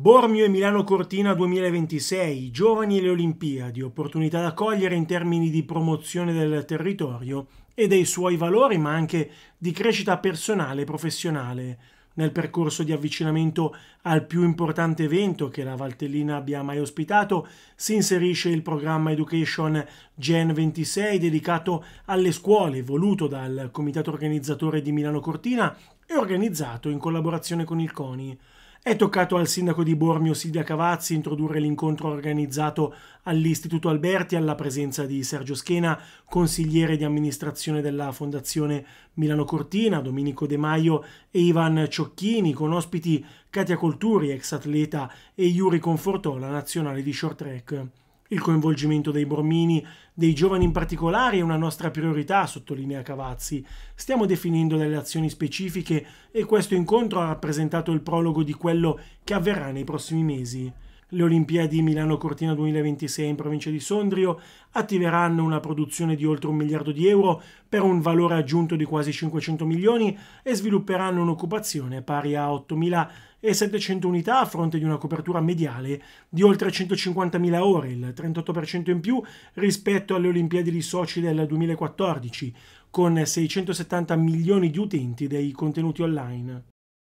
Bormio e Milano Cortina 2026, giovani e le Olimpiadi, opportunità da cogliere in termini di promozione del territorio e dei suoi valori, ma anche di crescita personale e professionale. Nel percorso di avvicinamento al più importante evento che la Valtellina abbia mai ospitato, si inserisce il programma Education Gen 26 dedicato alle scuole, voluto dal comitato organizzatore di Milano Cortina e organizzato in collaborazione con il CONI. È toccato al sindaco di Bormio Silvia Cavazzi introdurre l'incontro organizzato all'Istituto Alberti alla presenza di Sergio Schena, consigliere di amministrazione della Fondazione Milano Cortina, Domenico De Maio e Ivan Ciocchini, con ospiti Katia Colturi, ex atleta, e Yuri Confortò, la nazionale di short track. Il coinvolgimento dei bormini, dei giovani in particolare, è una nostra priorità, sottolinea Cavazzi. Stiamo definendo delle azioni specifiche e questo incontro ha rappresentato il prologo di quello che avverrà nei prossimi mesi. Le Olimpiadi Milano-Cortina 2026 in provincia di Sondrio attiveranno una produzione di oltre un miliardo di euro per un valore aggiunto di quasi 500 milioni e svilupperanno un'occupazione pari a 8.700 unità a fronte di una copertura mediale di oltre 150.000 ore, il 38% in più rispetto alle Olimpiadi di Sochi del 2014, con 670 milioni di utenti dei contenuti online.